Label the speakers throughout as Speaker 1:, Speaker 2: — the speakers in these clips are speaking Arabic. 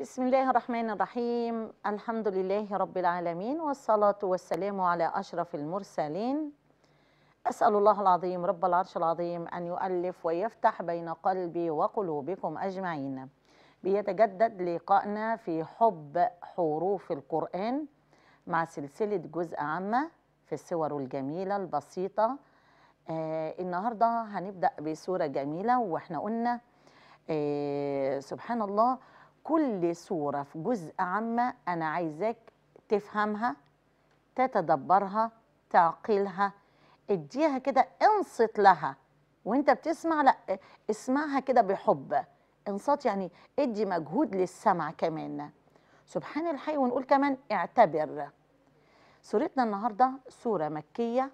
Speaker 1: بسم الله الرحمن الرحيم الحمد لله رب العالمين والصلاة والسلام على أشرف المرسلين أسأل الله العظيم رب العرش العظيم أن يؤلف ويفتح بين قلبي وقلوبكم أجمعين بيتجدد لقائنا في حب حروف القرآن مع سلسلة جزء عامة في السور الجميلة البسيطة آه النهاردة هنبدأ بسورة جميلة وإحنا قلنا آه سبحان الله كل صورة في جزء عامة أنا عايزاك تفهمها تتدبرها تعقلها اديها كده انصت لها وانت بتسمع لا اسمعها كده بحب انصات يعني ادي مجهود للسمع كمان سبحان الحي ونقول كمان اعتبر سورتنا النهاردة سورة مكية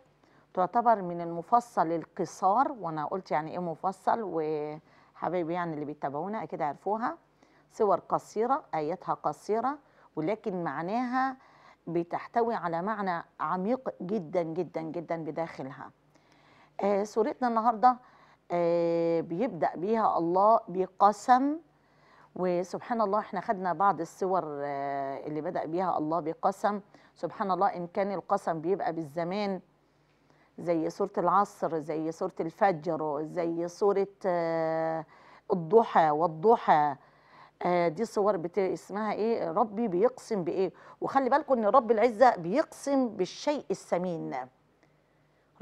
Speaker 1: تعتبر من المفصل القصار وانا قلت يعني ايه مفصل وحبايبي يعني اللي بيتابعونا اكيد عرفوها صور قصيرة آياتها قصيرة ولكن معناها بتحتوي على معنى عميق جدا جدا جدا بداخلها آه سورتنا النهارده آه بيبدأ بيها الله بقسم وسبحان الله احنا خدنا بعض السور آه اللي بدأ بيها الله بقسم سبحان الله إن كان القسم بيبقى بالزمان زي سورة العصر زي سورة الفجر زي سورة آه، الضحى والضحى آه، دي الصور بت... اسمها ايه ربي بيقسم بايه وخلي بالكم ان رب العزه بيقسم بالشيء الثمين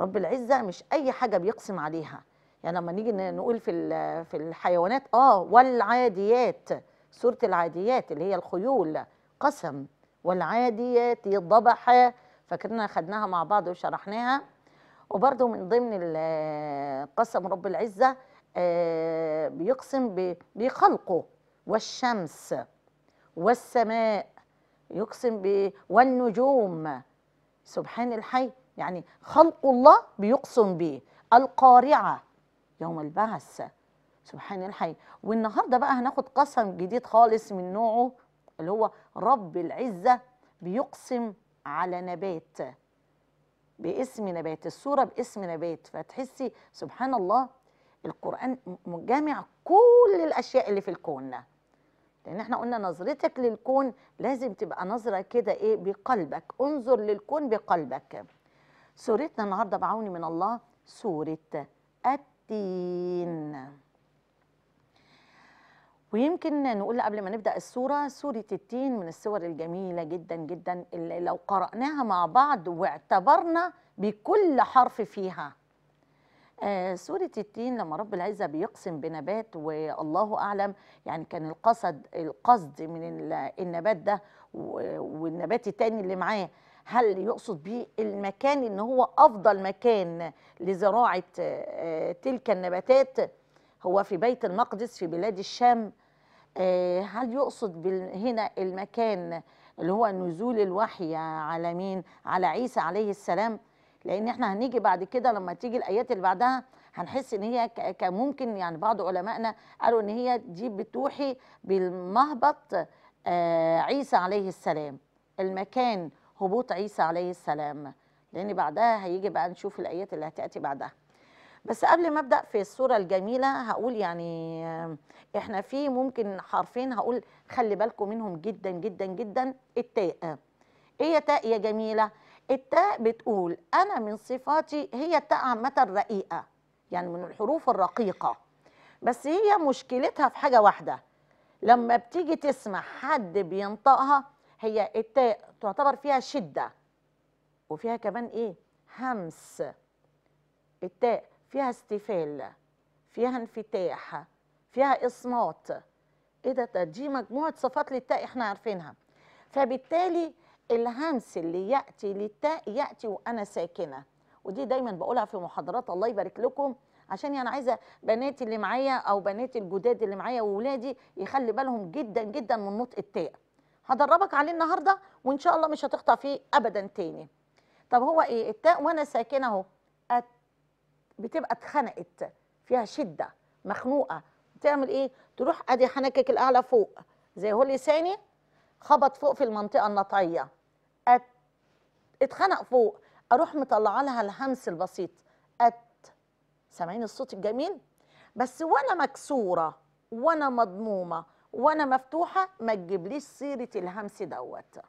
Speaker 1: رب العزه مش اي حاجه بيقسم عليها يعني لما نيجي نقول في في الحيوانات اه والعاديات سوره العاديات اللي هي الخيول قسم والعاديات ضبحا فاكرنا خدناها مع بعض وشرحناها وبرده من ضمن قسم رب العزه آه بيقسم بخلقه والشمس والسماء يقسم ب والنجوم سبحان الحي يعني خلق الله بيقسم به القارعة يوم البعث سبحان الحي والنهارده بقى هناخد قسم جديد خالص من نوعه اللي هو رب العزة بيقسم على نبات باسم نبات الصورة باسم نبات فتحسي سبحان الله القرآن جامع كل الأشياء اللي في الكون لأن احنا قلنا نظرتك للكون لازم تبقى نظرة كده إيه بقلبك انظر للكون بقلبك سورتنا النهاردة بعوني من الله سورة التين ويمكن نقول قبل ما نبدأ السورة سورة التين من السور الجميلة جدا جدا اللي لو قرأناها مع بعض واعتبرنا بكل حرف فيها آه سورة التين لما رب العزة بيقسم بنبات والله أعلم يعني كان القصد القصد من النبات ده والنبات التاني اللي معاه هل يقصد به المكان إن هو أفضل مكان لزراعة آه تلك النباتات هو في بيت المقدس في بلاد الشام آه هل يقصد هنا المكان اللي هو نزول الوحي على مين على عيسى عليه السلام لان احنا هنيجي بعد كده لما تيجي الايات اللي بعدها هنحس ان هي كان ممكن يعني بعض علمائنا قالوا ان هي دي بتوحي بالمهبط آه، عيسى عليه السلام المكان هبوط عيسى عليه السلام لان بعدها هيجي بقى نشوف الايات اللي هتاتي بعدها بس قبل ما ابدا في الصوره الجميله هقول يعني آه، احنا في ممكن حرفين هقول خلي بالكم منهم جدا جدا جدا التاء ايه يا تاء يا جميله التاء بتقول أنا من صفاتي هي التاء عامة الرقيقة يعني من الحروف الرقيقة بس هي مشكلتها في حاجة واحدة لما بتيجي تسمع حد بينطقها هي التاء تعتبر فيها شدة وفيها كمان إيه همس التاء فيها استفال فيها انفتاح فيها إصمات إيه ده دي مجموعة صفات للتاء إحنا عارفينها فبالتالي الهمس اللي ياتي للتاء ياتي وانا ساكنه ودي دايما بقولها في محاضرات الله يبارك لكم عشان يعني عايزه بناتي اللي معايا او بناتي الجداد اللي معايا واولادي يخلي بالهم جدا جدا من نطق التاء هدربك عليه النهارده وان شاء الله مش هتخطأ فيه ابدا تاني طب هو ايه التاء وانا ساكنه اهو أت... بتبقى اتخنقت فيها شده مخنوقه بتعمل ايه تروح ادي حنكك الاعلى فوق زي هو لساني خبط فوق في المنطقه النطعيه اتخنق فوق اروح مطلع لها الهمس البسيط ات سامعين الصوت الجميل بس وانا مكسوره وانا مضمومه وانا مفتوحه ما تجيبليش سيره الهمس دوت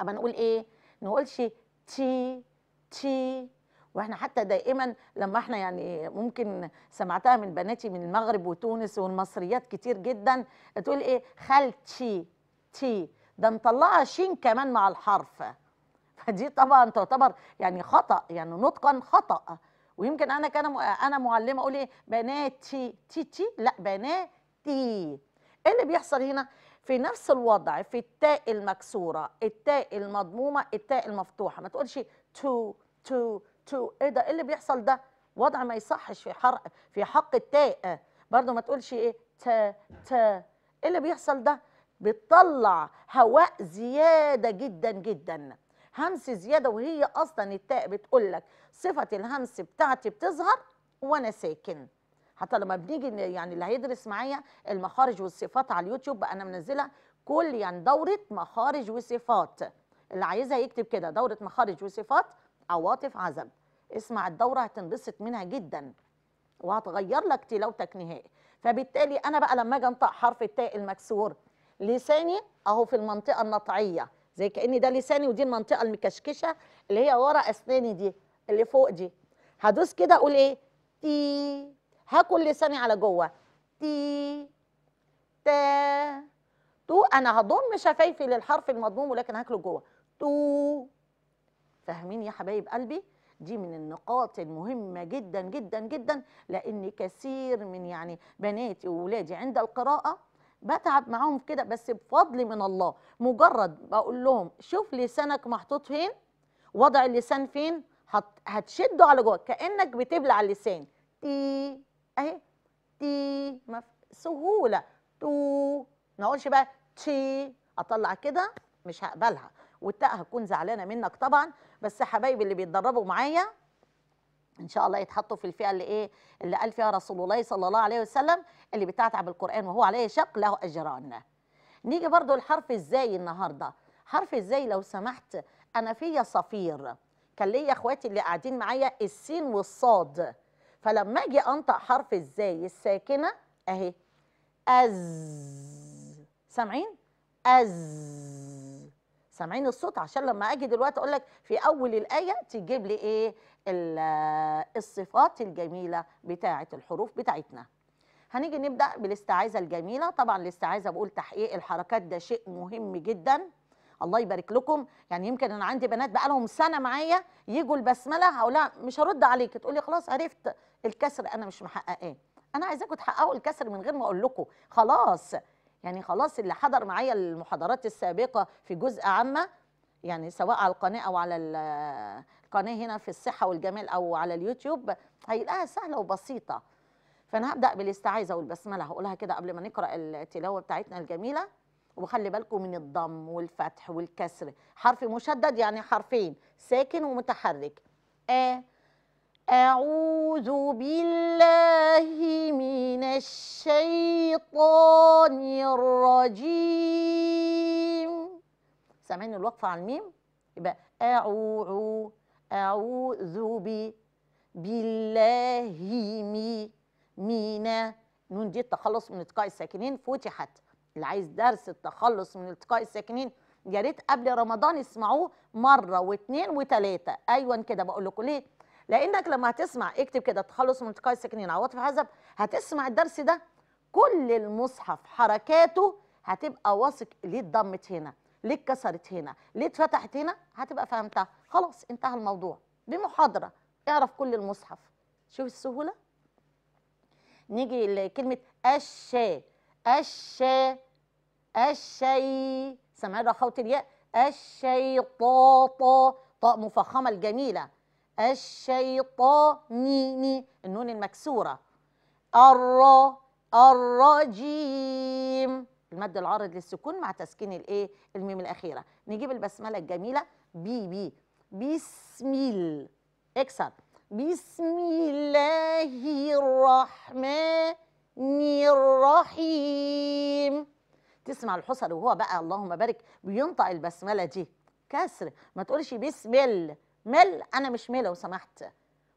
Speaker 1: اما نقول ايه نقولش تي تي واحنا حتى دائما لما احنا يعني ممكن سمعتها من بناتي من المغرب وتونس والمصريات كتير جدا تقول ايه خالتي تي ده مطلعه شين كمان مع الحرف فدي طبعا تعتبر يعني خطا يعني نطقا خطا ويمكن انا كان انا معلمه اقول ايه بناتي تي تي لا بناتي ايه اللي بيحصل هنا في نفس الوضع في التاء المكسوره التاء المضمومه التاء المفتوحه ما تقولش تو تو تو ايه ده ايه اللي بيحصل ده وضع ما يصحش في حرق في حق التاء برضو ما تقولش ايه تا تا ايه اللي بيحصل ده بتطلع هواء زياده جدا جدا همس زياده وهي اصلا التاء بتقول لك صفه الهمس بتاعتي بتظهر وانا ساكن حتى لما بنيجي يعني اللي هيدرس معايا المخارج والصفات على اليوتيوب انا منزله كل يعني دوره مخارج وصفات اللي عايزها يكتب كده دوره مخارج وصفات عواطف عزب اسمع الدوره هتنبسط منها جدا وهتغير لك تلاوتك نهائي فبالتالي انا بقى لما اجي انطق حرف التاء المكسور لساني اهو في المنطقه النطعيه زي كأن ده لساني ودي المنطقة المكشكشة اللي هي ورا أسناني دي اللي فوق دي هدوس كده أقول إيه تي هاكل لساني على جوه تي تا تو أنا هضم شفايفي للحرف المضموم ولكن هاكله جوه تو فاهمين يا حبايب قلبي دي من النقاط المهمة جدا جدا جدا لأن كثير من يعني بناتي وولادي عند القراءة بتعب معاهم في كده بس بفضل من الله مجرد بقول لهم شوف لسانك محطوط فين وضع اللسان فين هتشده على جوه كانك بتبلع اللسان تي اهي تي سهوله تو ما اقولش بقى تشي اطلع كده مش هقبلها والتاء هتكون زعلانه منك طبعا بس حبايبي اللي بيتدربوا معايا ان شاء الله يتحطوا في الفئه اللي ايه اللي قال فيها رسول الله صلى الله عليه وسلم اللي بتعتب القران وهو عليه شق له اجران نيجي برضو الحرف ازاي النهارده حرف ازاي لو سمحت انا فيا صفير كان ليا اخواتي اللي قاعدين معايا السين والصاد فلما اجي انطق حرف ازاي الساكنه اهي از سامعين از سامعين الصوت عشان لما اجي دلوقتي اقول لك في اول الايه تجيب لي ايه الصفات الجميله بتاعه الحروف بتاعتنا هنيجي نبدا بالاستعاذه الجميله طبعا الاستعاذه بقول تحقيق الحركات ده شيء مهم جدا الله يبارك لكم يعني يمكن انا عندي بنات بقى لهم سنه معايا يجوا البسمله هقول لها مش هرد عليك تقول لي خلاص عرفت الكسر انا مش محققاه انا عايزاكم تحققوا الكسر من غير ما اقول لكم خلاص يعني خلاص اللي حضر معايا المحاضرات السابقه في جزء عامه يعني سواء على القناه او على القناه هنا في الصحه والجمال او على اليوتيوب هيلاقيها سهله وبسيطه فانا هبدا بالاستعاذه والبسمله هقولها كده قبل ما نقرا التلاوه بتاعتنا الجميله وخلي بالكم من الضم والفتح والكسر حرف مشدد يعني حرفين ساكن ومتحرك آه أعوذ بالله من الشيطان الرجيم سامعين الوقفة على الميم يبقى أعوذ أعوذ بالله مي نون دي التخلص من التقاء الساكنين فتحت اللي عايز درس التخلص من التقاء الساكنين يا ريت قبل رمضان اسمعوه مره واثنين وثلاثه ايوه كده بقول لكم ليه لانك لما هتسمع اكتب كده تخلص من التقاء الساكنين عواطف حسب هتسمع الدرس ده كل المصحف حركاته هتبقى واثق ليه اتضمت هنا ليه اتكسرت هنا ليه اتفتحت هنا هتبقى فهمتها خلاص انتهى الموضوع بمحاضرة اعرف كل المصحف شوف السهوله نيجي لكلمه الشا الشا الشي سامعين رخاوه الياء الشيطاطا طاء مفخمه الجميله الشيطانين النون المكسورة الر الرجيم المد العارض للسكون مع تسكين الايه الميم الاخيره نجيب البسمله الجميله بي بي بسم اكسر بسم الله الرحمن الرحيم تسمع الحصر وهو بقى اللهم بارك بينطق البسمله دي كسر ما تقولش بسم الله مل انا مش مل لو سمحت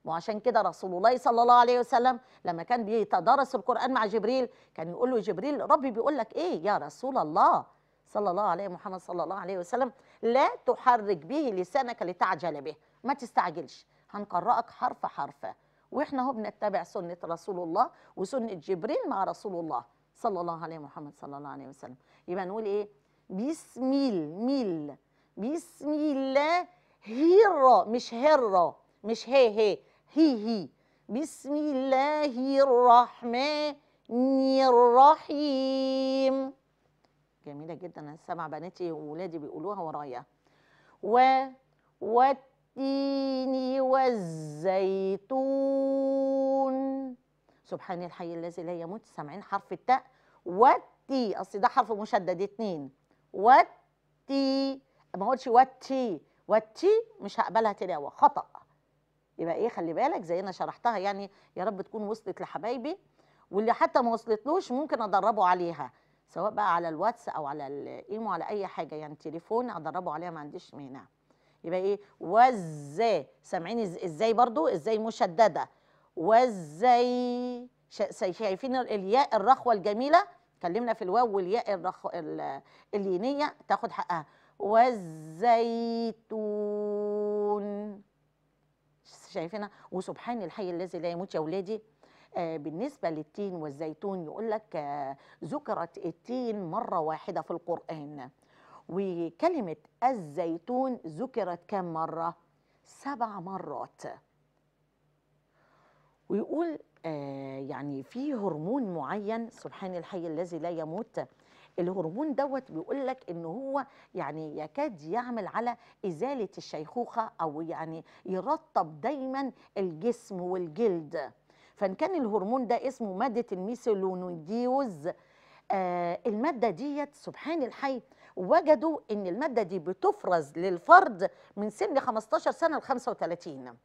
Speaker 1: وعشان كده رسول الله صلى الله عليه وسلم لما كان بيتدارس القران مع جبريل كان يقول له جبريل ربي بيقول لك ايه يا رسول الله صلى الله عليه محمد صلى الله عليه وسلم لا تحرك به لسانك لتعجل به ما تستعجلش هنقرأك حرف حرف واحنا هو بنتبع سنة رسول الله وسنة جبريل مع رسول الله صلى الله عليه محمد صلى الله عليه وسلم يبقى نقول ايه بسم ميل بسم الله هيرة مش هرة مش هي هي هي هي بسم الله الرحمن الرحيم جميلة جدا أنا سامع بناتي وولادي بيقولوها ورايا و والتين والزيتون سبحان الحي الذي لا يموت سامعين حرف التاء والتي أصل ده حرف مشدد اتنين والتي ما قلتش والتي والتي مش هقبلها تلاوه خطا يبقى ايه خلي بالك زي انا شرحتها يعني يا رب تكون وصلت لحبايبي واللي حتى ما وصلتلوش ممكن ادربه عليها سواء بقى على الواتس او على الايمو على اي حاجه يعني تليفون ادربه عليها ما عنديش مانع يبقى ايه وازاي سامعين ازاي برضو ازاي مشدده وازاي شايفين الياء الرخوه الجميله اتكلمنا في الواو والياء الرخ... اللينيه الينيه تاخد حقها والزيتون شايفينها وسبحان الحي الذي لا يموت يا ولادي آه بالنسبة للتين والزيتون يقول لك آه ذكرت التين مرة واحدة في القرآن وكلمة الزيتون ذكرت كم مرة؟ سبع مرات ويقول آه يعني في هرمون معين سبحان الحي الذي لا يموت الهرمون دوت بيقول لك ان هو يعني يكاد يعمل على ازاله الشيخوخه او يعني يرطب دايما الجسم والجلد فان كان الهرمون ده اسمه ماده الميثيلونيديوز آه الماده ديت سبحان الحي وجدوا ان الماده دي بتفرز للفرد من سن 15 سنه ل 35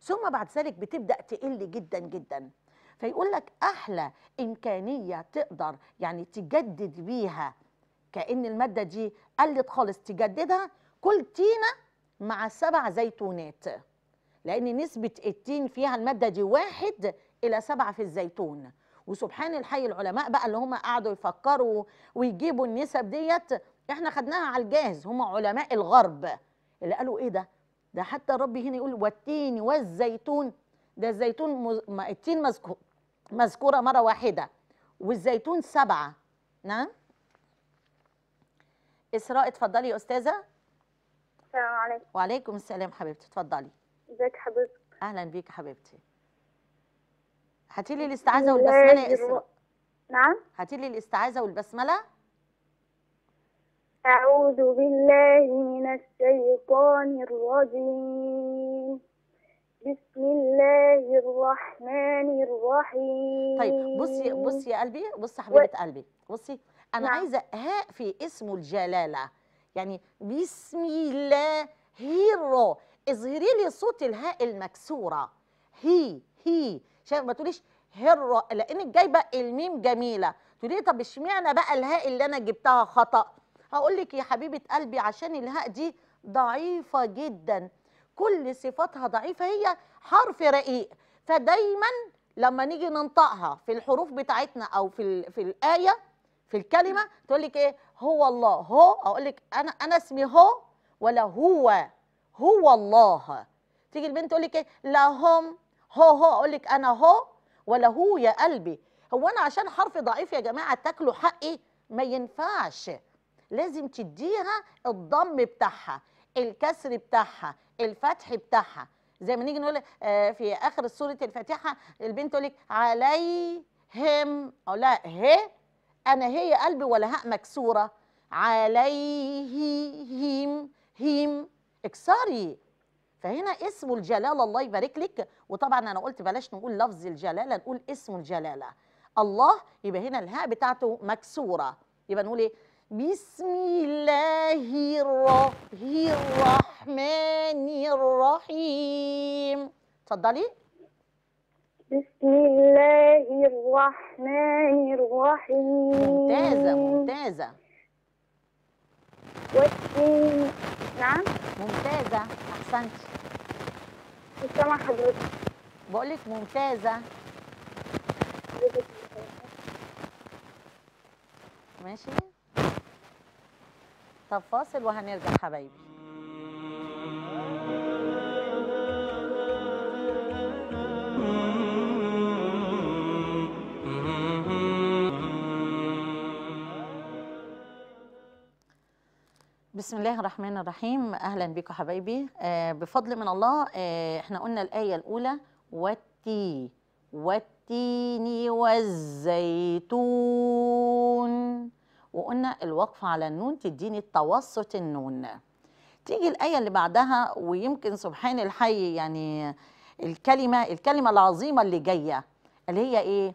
Speaker 1: ثم بعد ذلك بتبدا تقل جدا جدا فيقول لك احلى امكانيه تقدر يعني تجدد بيها كان الماده دي قلت خالص تجددها كل تينه مع سبع زيتونات لان نسبه التين فيها الماده دي واحد الى سبعه في الزيتون وسبحان الحي العلماء بقى اللي هم قعدوا يفكروا ويجيبوا النسب ديت احنا خدناها على الجاهز هم علماء الغرب اللي قالوا ايه ده ده حتى ربي هنا يقول والتين والزيتون ده الزيتون مز... التين مذكور مذكورة مرة واحدة والزيتون سبعة نعم إسراء اتفضلي يا أستاذة السلام عليكم وعليكم السلام حبيبتي اتفضلي ازيك حبيبتي أهلا بيك حبيبتي هاتي لي الاستعاذة والبسملة يا إسراء نعم هاتي لي الاستعاذة والبسملة أعوذ بالله من الشيطان الرجيم بسم الله الرحمن الرحيم طيب بصي بصي يا قلبي بصي حبيبه و... قلبي بصي انا نعم. عايزه هاء في اسمه الجلاله يعني بسم الله هيرو اظهري لي صوت الهاء المكسوره هي هي عشان ما تقوليش هيرو لانك جايبه الميم جميله تقولي طب اشمعنى بقى الهاء اللي انا جبتها خطا هقول لك يا حبيبه قلبي عشان الهاء دي ضعيفه جدا كل صفاتها ضعيفه هي حرف رقيق فدايما لما نيجي ننطقها في الحروف بتاعتنا او في في الايه في الكلمه تقول لك ايه هو الله هو اقول لك انا انا اسمي هو ولا هو هو الله تيجي البنت تقول لك ايه لا هم هو هو اقول لك انا هو ولا هو يا قلبي هو انا عشان حرف ضعيف يا جماعه تاكلوا حقي ما ينفعش لازم تديها الضم بتاعها الكسر بتاعها الفتح بتاعها زي ما نيجي نقول آه، في اخر سوره الفاتحه البنت تقول لك عليهم او لا هي انا هي قلبي ولا هاء مكسوره عليهم هيم اكسري فهنا اسم الجلاله الله يبارك لك وطبعا انا قلت بلاش نقول لفظ الجلاله نقول اسم الجلاله الله يبقى هنا الهاء بتاعته مكسوره يبقى نقول ايه بسم الله الرحمن الرحيم تفضلي بسم الله الرحمن الرحيم ممتازة ممتازة والتين نعم ممتازة أحسنت سامع حضرتك بقولك ممتازة ماشي طب فاصل وهنرجع حبايبي بسم الله الرحمن الرحيم اهلا بكم حبايبي آه، بفضل من الله آه، احنا قلنا الايه الاولى والتي والتين والزيتون وقلنا الوقفة على النون تديني توسط النون تيجي الآية اللي بعدها ويمكن سبحان الحي يعني الكلمة الكلمة العظيمة اللي جاية اللي هي إيه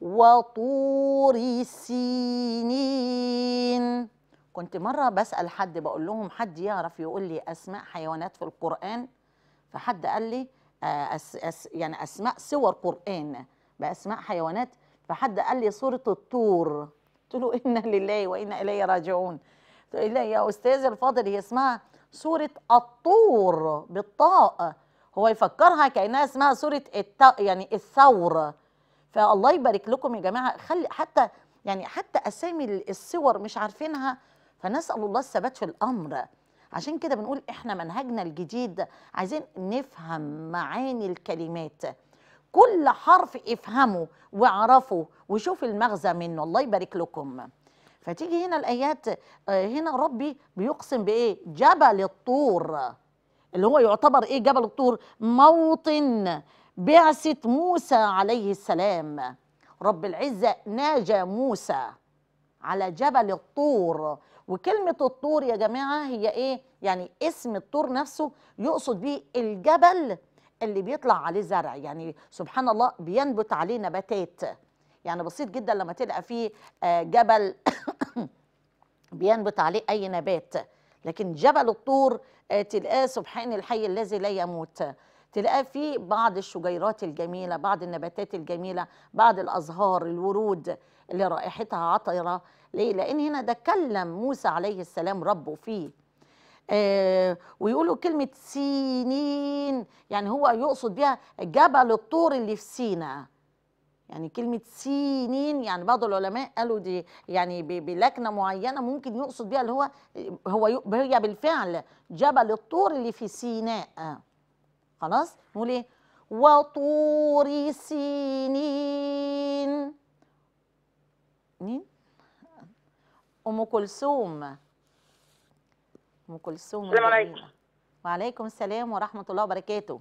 Speaker 1: وطور سينين كنت مرة بسأل حد بقول لهم حد يعرف يقول لي أسماء حيوانات في القرآن فحد قال لي آه، أس أس يعني أسماء سور قرآن بأسماء حيوانات فحد قال لي سورة الطور قلت له انا لله وانا اليه راجعون قلت له يا استاذ الفاضل هي اسمها سوره الطور بالطاء هو يفكرها كانها اسمها سوره الت... يعني الثور فالله يبارك لكم يا جماعه خلي حتى يعني حتى اسامي الصور مش عارفينها فنسال الله الثبات في الامر عشان كده بنقول احنا منهجنا الجديد عايزين نفهم معاني الكلمات كل حرف افهمه واعرفه وشوف المغزى منه الله يبارك لكم فتيجي هنا الايات آه، هنا ربي بيقسم بايه جبل الطور اللي هو يعتبر ايه جبل الطور موطن بعثه موسى عليه السلام رب العزه ناجى موسى على جبل الطور وكلمه الطور يا جماعه هي ايه يعني اسم الطور نفسه يقصد به الجبل اللي بيطلع عليه زرع يعني سبحان الله بينبت عليه نباتات يعني بسيط جدا لما تلقى فيه آه، جبل بينبت عليه اي نبات لكن جبل الطور آه، تلقاه سبحان الحي الذي لا يموت تلقاه فيه بعض الشجيرات الجميلة بعض النباتات الجميلة بعض الأزهار الورود اللي رائحتها عطرة ليه؟ لأن هنا ده كلم موسى عليه السلام ربه فيه آه، ويقولوا كلمة سينين يعني هو يقصد بها جبل الطور اللي في سينا يعني كلمة سينين يعني بعض العلماء قالوا دي يعني بلكنة معينة ممكن يقصد بها اللي هو هو هي بالفعل جبل الطور اللي في سيناء خلاص نقول ايه وطور سينين مين؟ أم كلثوم ام كلثوم السلام عليكم وعليكم السلام ورحمه الله وبركاته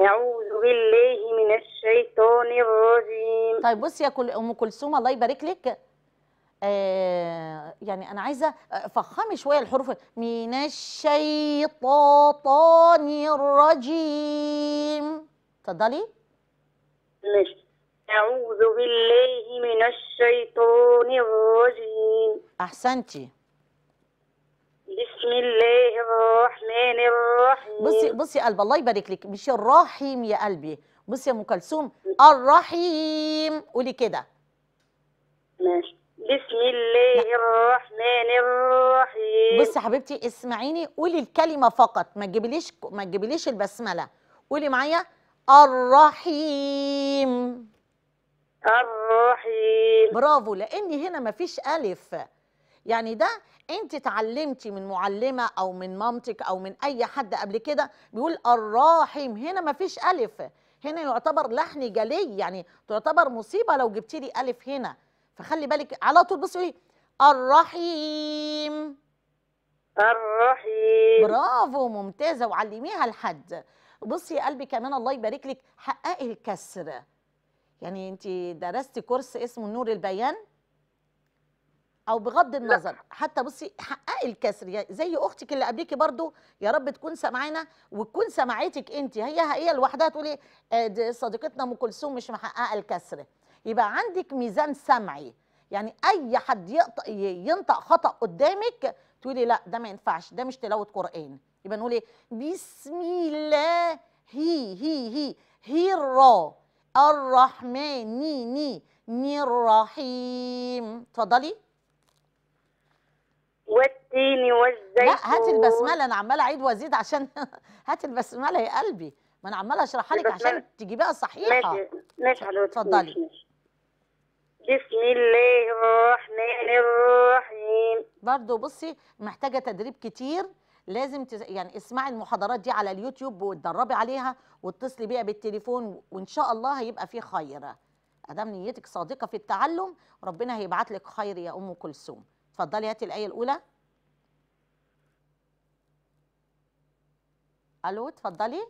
Speaker 1: أعوذ بالله من الشيطان الرجيم طيب بصي يا كل أم كلثوم الله يبارك لك آه يعني أنا عايزة آه، فخمي شوية الحروف من الشيطان الرجيم اتفضلي أعوذ بالله من الشيطان الرجيم أحسنتي بسم الله الرحمن الرحيم بصي بصي يا قلب الله يبارك لك مش الرحيم يا قلبي بصي يا ام كلثوم الرحيم قولي كده بسم الله الرحمن الرحيم بصي يا حبيبتي اسمعيني قولي الكلمه فقط ما تجيبليش ما تجيبليش البسمله قولي معايا الرحيم الرحيم برافو لان هنا ما فيش الف يعني ده انت اتعلمتي من معلمه او من مامتك او من اي حد قبل كده بيقول الراحم هنا ما فيش الف هنا يعتبر لحن جلي يعني تعتبر مصيبه لو جبتي لي الف هنا فخلي بالك على طول بصي الرحيم الرحيم برافو ممتازه وعلميها لحد بصي يا قلبي كمان الله يبارك لك حققي الكسر يعني انت درستي كورس اسمه نور البيان او بغض النظر لا. حتى بصي حققي الكسر زي اختك اللي قبليكي برضو يا رب تكون سامعانا وتكون سمعتك انت هي هي لوحدها تقولي آه، صديقتنا ام كلثوم مش محققه الكسر يبقى عندك ميزان سمعي يعني اي حد ينطق خطا قدامك تقولي لا ده ما ينفعش ده مش تلاوه قران يبقى نقول ايه بسم الله هي هي هي هي الرا الرحمن ني ني ني الرحيم اتفضلي والتين وازاي لا هاتي البسمله انا عماله اعيد وازيد عشان هاتي البسمله يا قلبي ما انا عماله اشرحها لك عشان تجيبيها صحيحه ماشي ماشي حضرتك اتفضلي بسم الله الرحمن الرحيم برضو بصي محتاجه تدريب كتير لازم تز... يعني اسمعي المحاضرات دي على اليوتيوب وتدربي عليها واتصلي بيها بالتليفون وان شاء الله هيبقى فيه خير ادام نيتك صادقه في التعلم ربنا هيبعت لك خير يا ام كلثوم اتفضلي هاتي الايه الاولى الو اتفضلي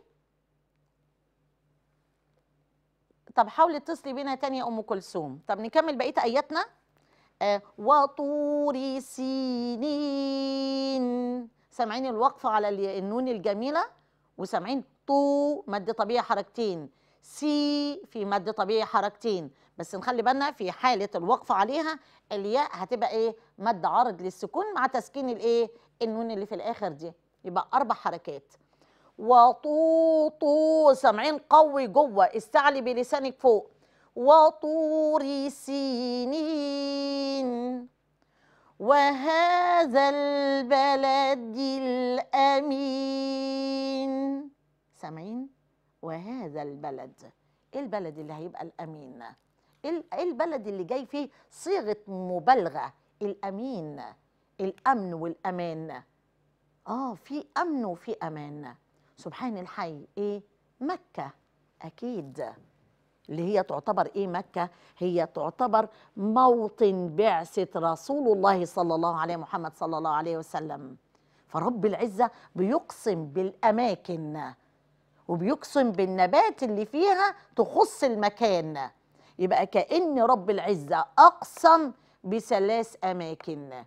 Speaker 1: طب حاولي اتصلي بينا تاني يا ام كلثوم طب نكمل بقيه اياتنا آه وطور سينين سامعين الوقفه على النون الجميله وسامعين طو مد طبيعي حركتين سي في مد طبيعي حركتين بس نخلي بالنا في حاله الوقفه عليها الياء هتبقى ايه مد عرض للسكون مع تسكين الايه النون اللي في الاخر دي يبقى اربع حركات وطوطو سامعين قوي جوه استعلي بلسانك فوق وطور سينين وهذا البلد الأمين سامعين وهذا البلد ايه البلد اللي هيبقى الأمين إيه, ايه البلد اللي جاي فيه صيغة مبالغة الأمين الأمن والأمان اه في أمن وفي أمان سبحان الحي ايه مكه اكيد اللي هي تعتبر ايه مكه هي تعتبر موطن بعثه رسول الله صلى الله عليه محمد صلى الله عليه وسلم فرب العزه بيقسم بالاماكن وبيقسم بالنبات اللي فيها تخص المكان يبقى كأن رب العزة أقسم بثلاث أماكن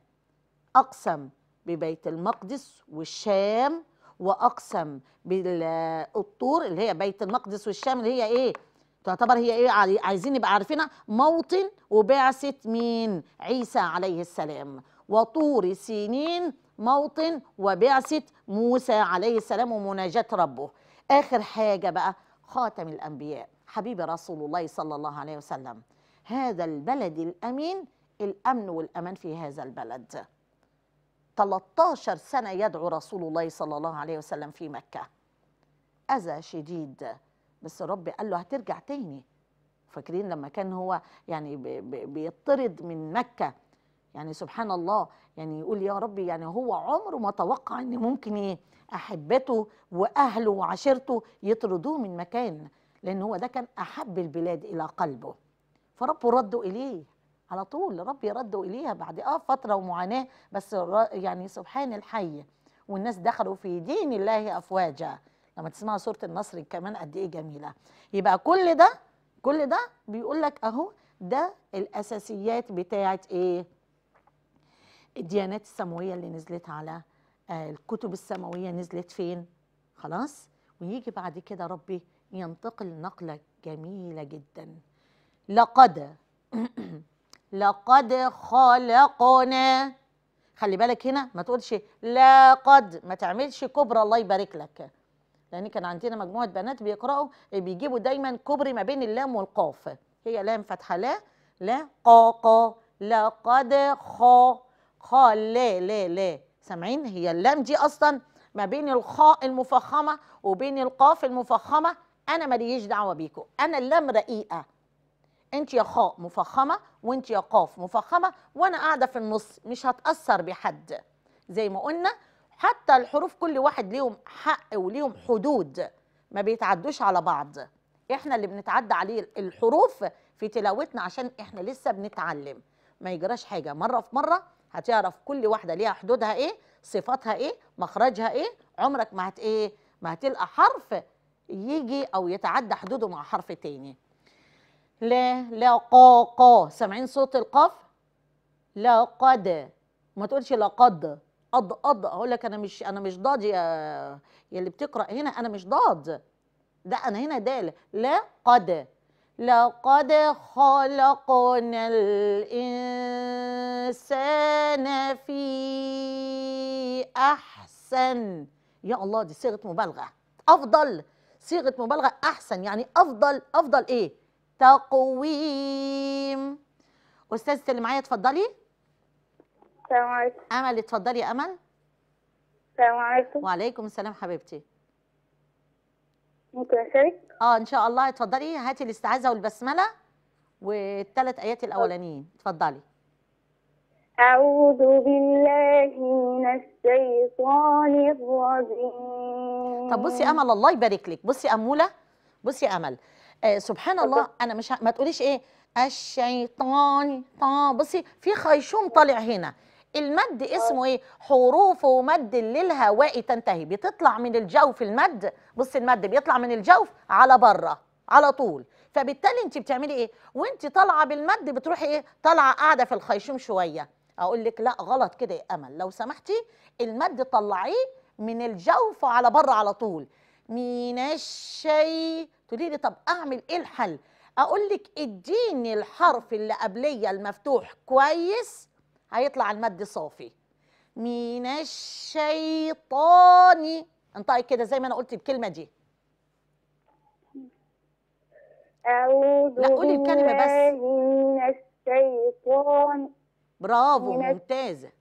Speaker 1: أقسم ببيت المقدس والشام واقسم بالطور اللي هي بيت المقدس والشام اللي هي ايه تعتبر هي ايه عايزين نبقى عارفينها موطن وبعثه مين عيسى عليه السلام وطور سينين موطن وبعثه موسى عليه السلام ومناجاه ربه اخر حاجه بقى خاتم الانبياء حبيبي رسول الله صلى الله عليه وسلم هذا البلد الامين الامن والامان في هذا البلد 13 سنة يدعو رسول الله صلى الله عليه وسلم في مكة أذى شديد بس الرب قال له هترجع تاني فاكرين لما كان هو يعني بيطرد من مكة يعني سبحان الله يعني يقول يا ربي يعني هو عمره ما توقع ان ممكن ايه احبته واهله وعشيرته يطردوه من مكان لان هو ده كان احب البلاد الى قلبه فربه رده اليه على طول ربي يرد اليها بعد اه فتره ومعاناه بس يعني سبحان الحي والناس دخلوا في دين الله افواجا لما تسمع سوره النصر كمان قد ايه جميله يبقى كل ده كل ده بيقول لك اهو ده الاساسيات بتاعه ايه الديانات السماويه اللي نزلت على آه، الكتب السماويه نزلت فين خلاص ويجي بعد كده ربي ينتقل نقله جميله جدا لقد لقد خلقنا خلي بالك هنا ما تقولش لقد ما تعملش كبرى الله يبارك لك لان كان عندنا مجموعه بنات بيقراوا بيجيبوا دايما كبري ما بين اللام والقاف هي لام فتحه لا لا قا قا لقد خا خا لا لا لا سامعين هي اللام دي اصلا ما بين الخاء المفخمه وبين القاف المفخمه انا ماليش دعوه بيكم انا اللام رقيقه انت يا خاء مفخمه وانت يا قاف مفخمه وانا قاعده في النص مش هتاثر بحد زي ما قلنا حتى الحروف كل واحد ليهم حق وليهم حدود ما بيتعدوش على بعض احنا اللي بنتعدى عليه الحروف في تلاوتنا عشان احنا لسه بنتعلم ما يجراش حاجه مره في مره هتعرف كل واحده ليها حدودها ايه صفاتها ايه مخرجها ايه عمرك ما هت ايه ما هتلقى حرف يجي او يتعدى حدوده مع حرف تاني لا لا قا قا سامعين صوت القاف لا قد ما تقولش لا قد قد قد اقول لك انا مش انا مش ضاد يا يلي اللي بتقرا هنا انا مش ضاد ده انا هنا دال لا قد لقد خلقنا الإنسان في أحسن يا الله دي صيغة مبالغة أفضل صيغة مبالغة أحسن يعني أفضل أفضل إيه؟ تقويم استاذة اللي معايا اتفضلي السلام عليكم امل اتفضلي يا امل السلام عليكم وعليكم السلام حبيبتي ممكن اشارك اه ان شاء الله اتفضلي هاتي الاستعاذه والبسمله والثلاث ايات الاولانيين اتفضلي أعوذ بالله من الشيطان الرجيم طب بصي أمل الله يبارك لك بصي أمولة بصي أمل آه سبحان الله انا مش ه... ما تقوليش ايه الشيطان طا بصي في خيشوم طالع هنا المد آه. اسمه ايه حروفه مد للهواء تنتهي بتطلع من الجوف المد بصي المد بيطلع من الجوف على بره على طول فبالتالي انت بتعملي ايه وانت طالعه بالمد بتروحي ايه طالعه قاعده في الخيشوم شويه اقول لك لا غلط كده يا امل لو سمحتي المد طلعيه من الجوف على بره على طول من الشيء تقولي لي طب اعمل ايه الحل اقول لك اديني الحرف اللي قبليه المفتوح كويس هيطلع المد صافي من الشيطان انطقي كده زي ما انا قلت الكلمه دي أعوذ لا قولي الكلمة بس من الشيطان برافو ممتازة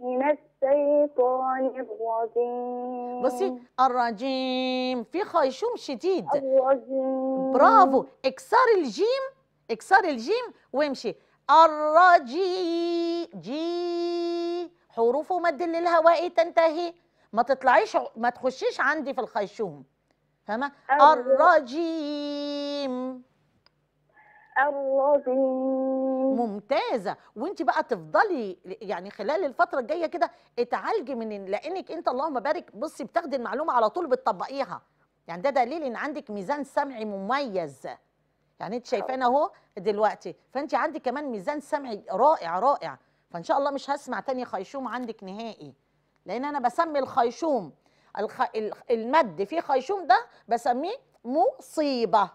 Speaker 1: من الشيطان الرجيم بصي الرجيم في خيشوم شديد الرجيم برافو اكسر الجيم اكسر الجيم وامشي الرجي جي حروف مد للهواء تنتهي ما تطلعيش ما تخشيش عندي في الخيشوم فاهمه الرجيم الرجيم ممتازه وانت بقى تفضلي يعني خلال الفتره الجايه كده اتعالجي من لانك انت اللهم بارك بصي بتاخدي المعلومه على طول بتطبقيها يعني ده دليل ان عندك ميزان سمعي مميز يعني انت شايفانا اهو دلوقتي فانت عندك كمان ميزان سمعي رائع رائع فان شاء الله مش هسمع تاني خيشوم عندك نهائي لان انا بسمي الخيشوم الخ... المد في خيشوم ده بسميه مصيبه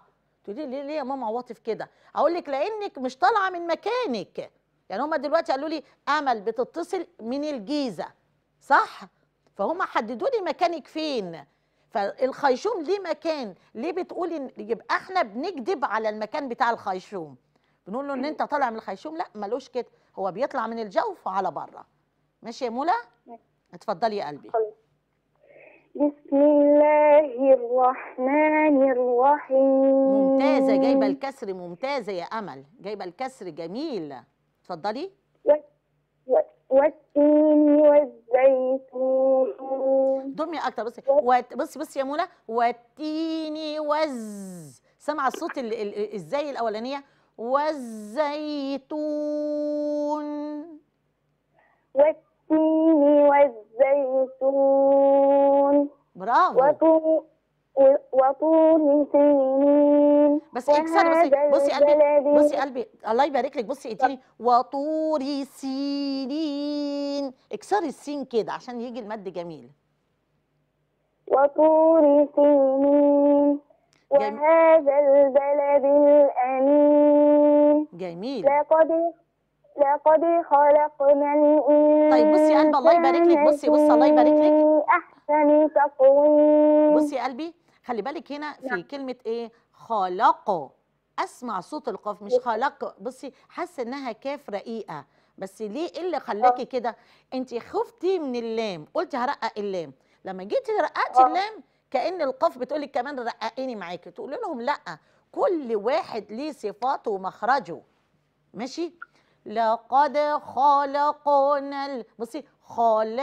Speaker 1: تقولي ليه ليه يا ماما عواطف كده اقول لك لانك مش طالعه من مكانك يعني هما دلوقتي قالوا لي امل بتتصل من الجيزه صح فهم حددوا لي مكانك فين فالخيشوم ليه مكان ليه بتقولي يبقى احنا بنكذب على المكان بتاع الخيشوم بنقول له ان انت طالع من الخيشوم لا ملوش كده هو بيطلع من الجوف على بره ماشي يا مولا اتفضلي يا قلبي بسم الله الرحمن الرحيم ممتازة جايبة الكسر ممتازة يا أمل جايبة الكسر جميل اتفضلي والتين والزيتون ضمي أكتر بصي بصي بصي يا منى والتين والز سامعة الصوت ازاي الأولانية والزيتون والتين والتين والزيتون برافو وطول سينين بس اكسري إيه، بصي بصي قلبي بصي قلبي الله يبارك لك بصي اديني وطور سينين اكسري السين كده عشان يجي المد جميل وطور سينين وهذا البلد الامين جميل لقد لقد خلقنا الإنسان طيب بصي قلبي الله يبارك لك بصي بصي الله يبارك لك أحسن تقويم بصي يا قلبي خلي بالك هنا في نعم. كلمة إيه خلقه أسمع صوت القاف مش خلق بصي حاسة إنها كاف رقيقة بس ليه إيه اللي خلاكي آه. كده أنت خفتي من اللام قلتي هرقق اللام لما جيتي رققتي آه. اللام كأن القاف بتقول لك كمان رققيني معاكي تقول لهم لأ كل واحد ليه صفاته ومخرجه ماشي لقد خلقنا ال... بصي خال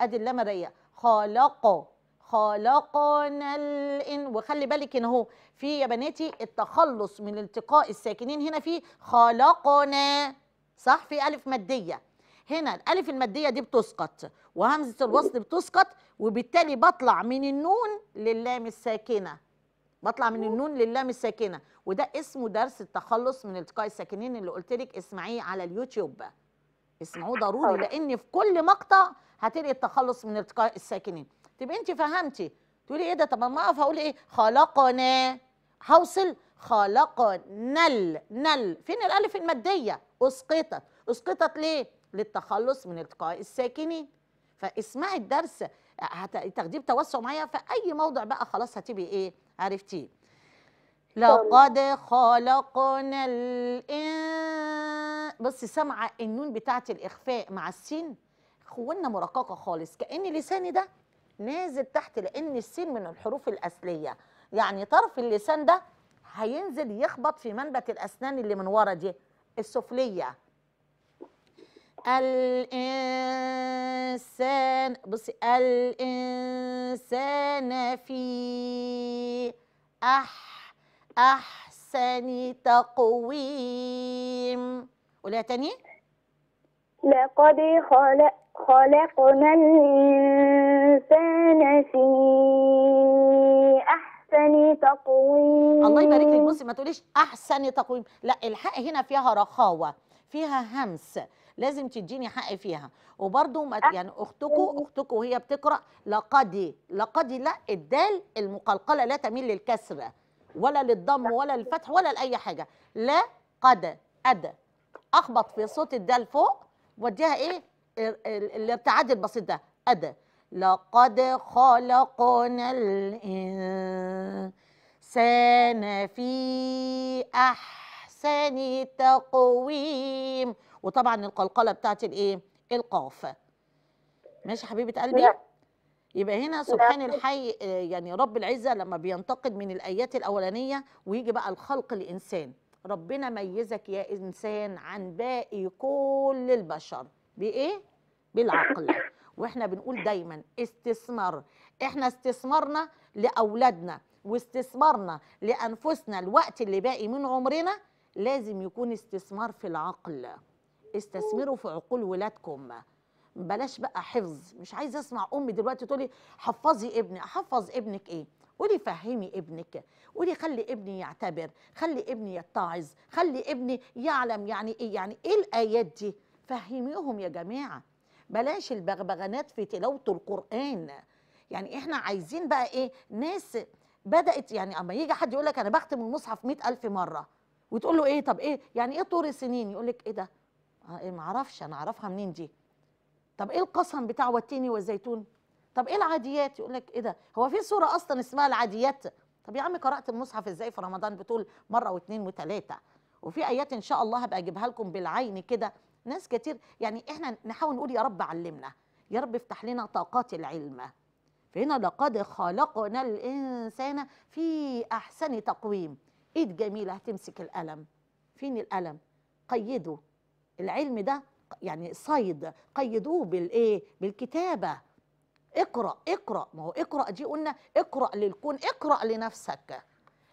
Speaker 1: ادي اللام الراقيه خلق خلقنا الان وخلي بالك ان هو في يا بناتي التخلص من التقاء الساكنين هنا في خلقنا صح في الف ماديه هنا الالف الماديه دي بتسقط وهمزه الوصل بتسقط وبالتالي بطلع من النون للام الساكنه بطلع من النون لللام الساكنه وده اسمه درس التخلص من التقاء الساكنين اللي قلت لك اسمعيه على اليوتيوب اسمعوه ضروري لان في كل مقطع هتلاقي التخلص من التقاء الساكنين تبقى انت فهمتي تقولي ايه ده طب ما اقف اقول ايه خلقنا هوصل خلقنا نل نل فين الالف الماديه اسقطت اسقطت ليه للتخلص من التقاء الساكنين فاسمعي الدرس هتاخديه بتوسع معايا في اي موضع بقى خلاص هتبقي ايه عرفتي طيب. لقد خلقنا الإن بصي سامعه النون بتاعه الاخفاء مع السين خونا مرققه خالص كان لساني ده نازل تحت لان السين من الحروف الاصليه يعني طرف اللسان ده هينزل يخبط في منبت الاسنان اللي من ورا دي السفليه الإنسان بصي الإنسان في أح أحسن تقويم قولها تاني لقد خلق خلقنا الإنسان في أحسن تقويم الله يبارك لك بصي ما تقوليش أحسن تقويم لا الحق هنا فيها رخاوة فيها همس لازم تديني حقي فيها وبرده يعني اختكم اختكم وهي بتقرا لقد لقد لا الدال المقلقله لا تميل للكسره ولا للضم ولا للفتح ولا لاي حاجه لا قد أد أخبط في صوت الدال فوق وديها إيه الارتعاد البسيط ده أد لقد خلقنا الإنسان في أحسن تقويم وطبعا القلقله بتاعت الايه القاف ماشي حبيبه قلبي نعم. يبقى هنا نعم. سبحان الحي يعني رب العزه لما بينتقد من الايات الاولانيه ويجي بقى الخلق الانسان ربنا ميزك يا انسان عن باقي كل البشر بايه بالعقل واحنا بنقول دايما استثمار احنا استثمارنا لاولادنا واستثمارنا لانفسنا الوقت اللي باقي من عمرنا لازم يكون استثمار في العقل استثمروا في عقول ولادكم بلاش بقى حفظ مش عايزه اسمع امي دلوقتي تقولي حفظي ابني احفظ ابنك ايه قولي فهمي ابنك قولي خلي ابني يعتبر خلي ابني يتعظ خلي ابني يعلم يعني ايه يعني ايه الايات دي فهميهم يا جماعه بلاش البغبغانات في تلاوه القران يعني احنا عايزين بقى ايه ناس بدات يعني اما يجي حد يقول لك انا بختم المصحف 100000 ألف مره وتقول له ايه طب ايه يعني ايه طور السنين يقول لك ايه ده آه، إيه، ما اعرفش انا اعرفها منين دي طب ايه القسم بتاع والتين والزيتون طب ايه العاديات يقول لك ايه ده هو في سوره اصلا اسمها العاديات طب يا عم قرات المصحف ازاي في رمضان بتقول مره واثنين وثلاثه وفي ايات ان شاء الله هبقى اجيبها لكم بالعين كده ناس كتير يعني احنا نحاول نقول يا رب علمنا يا رب افتح لنا طاقات العلم فهنا لقد خلقنا الانسان في احسن تقويم ايد جميله هتمسك القلم فين القلم قيده العلم ده يعني صيد قيدوه بالايه بالكتابه اقرا اقرا ما هو اقرا دي قلنا اقرا للكون اقرا لنفسك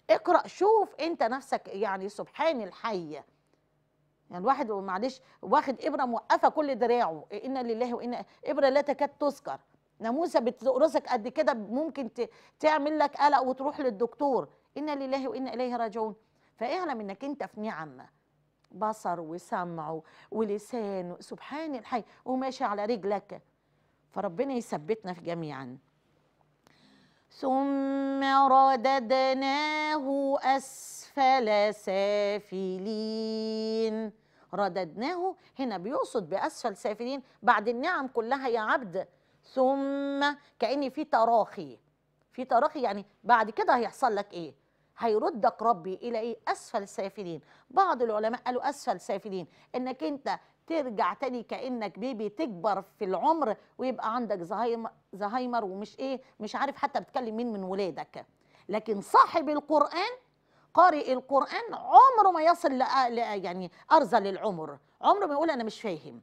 Speaker 1: اقرا شوف انت نفسك يعني سبحان الحي يعني الواحد معلش واخد ابره موقفه كل دراعه إيه، انا لله وانا ابره لا تكاد تذكر ناموسه بتقرصك قد كده ممكن تعمل لك قلق وتروح للدكتور انا لله وانا اليه راجعون فاعلم انك انت في نعمه بصر وسمع ولسان سبحان الحي وماشي على رجلك فربنا يثبتنا في جميعا ثم رددناه أسفل سافلين رددناه هنا بيقصد بأسفل سافلين بعد النعم كلها يا عبد ثم كأن في تراخي في تراخي يعني بعد كده هيحصل لك إيه هيردك ربي الى ايه اسفل السافلين بعض العلماء قالوا اسفل السافلين انك انت ترجع تاني كانك بيبي تكبر في العمر ويبقى عندك زهايمر زهايمر ومش ايه مش عارف حتى بتكلم مين من ولادك لكن صاحب القران قارئ القران عمره ما يصل لأ يعني ارذل العمر عمره ما يقول انا مش فاهم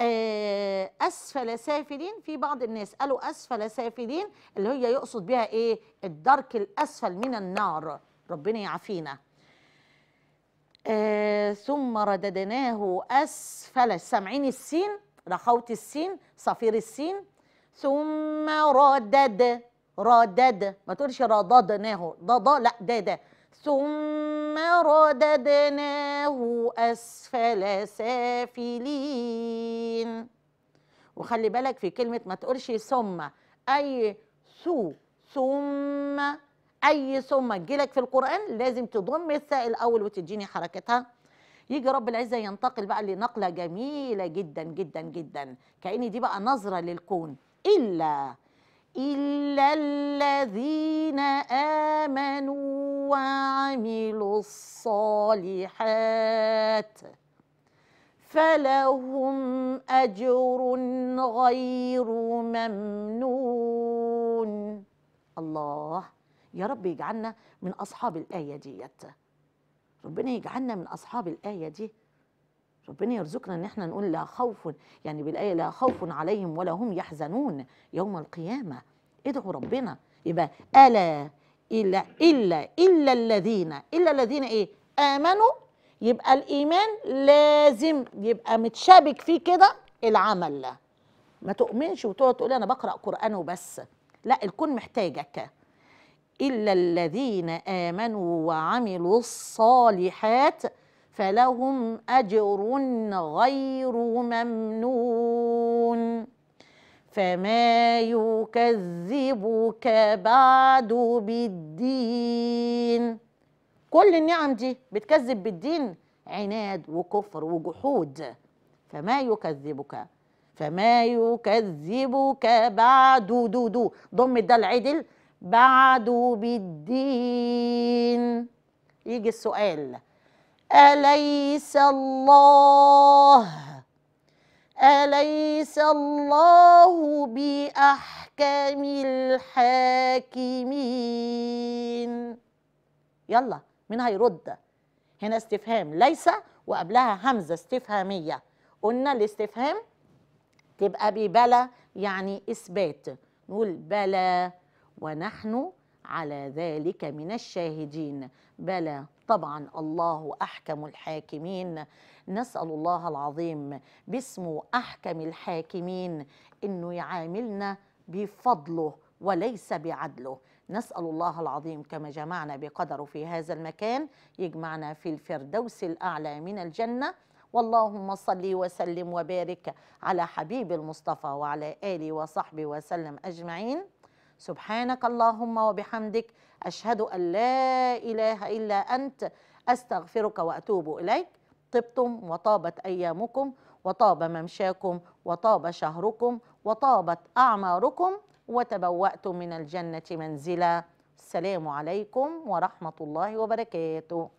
Speaker 1: آه، اسفل سافلين في بعض الناس قالوا اسفل سافلين اللي هي يقصد بها ايه الدرك الاسفل من النار ربنا يعافينا آه ثم رددناه اسفل سامعين السين رخوت السين صفير السين ثم ردد ردد ما تقولش رددناه ضد لا ده ده ثم رددناه أسفل سافلين وخلي بالك في كلمة ما تقولش ثم أي ثو ثم أي ثم تجيلك في القرآن لازم تضم الثاء الأول وتديني حركتها يجي رب العزة ينتقل بقى لنقلة جميلة جدا جدا جدا كأن دي بقى نظرة للكون إلا إلا الذين آمنوا وعملوا الصالحات فلهم أجر غير ممنون الله يا رب يجعلنا من أصحاب الآية ديت ربنا يجعلنا من أصحاب الآية دي ربنا يرزقنا ان احنا نقول لا خوف يعني بالايه لا خوف عليهم ولا هم يحزنون يوم القيامه ادعوا ربنا يبقى الا الا الا الا الذين الا الذين ايه امنوا يبقى الايمان لازم يبقى متشابك فيه كده العمل ما تؤمنش وتقعد تقول انا بقرا قران وبس لا الكون محتاجك الا الذين امنوا وعملوا الصالحات فلهم أجر غير ممنون فما يكذبك بعد بالدين كل النعم دي بتكذب بالدين عناد وكفر وجحود فما يكذبك فما يكذبك بعد دو دو ضم ده العدل بعد بالدين يجي السؤال أليس الله أليس الله بأحكم الحاكمين يلا مين هيرد هنا استفهام ليس وقبلها همزة استفهامية قلنا الاستفهام تبقى ببلا يعني إثبات نقول بلا ونحن على ذلك من الشاهدين بلى طبعا الله احكم الحاكمين نسال الله العظيم باسمه احكم الحاكمين انه يعاملنا بفضله وليس بعدله نسال الله العظيم كما جمعنا بقدره في هذا المكان يجمعنا في الفردوس الاعلى من الجنه واللهم صل وسلم وبارك على حبيب المصطفى وعلى اله وصحبه وسلم اجمعين سبحانك اللهم وبحمدك أشهد أن لا إله إلا أنت أستغفرك وأتوب إليك طبتم وطابت أيامكم وطاب ممشاكم وطاب شهركم وطابت أعماركم وتبوأتم من الجنة منزلا السلام عليكم ورحمة الله وبركاته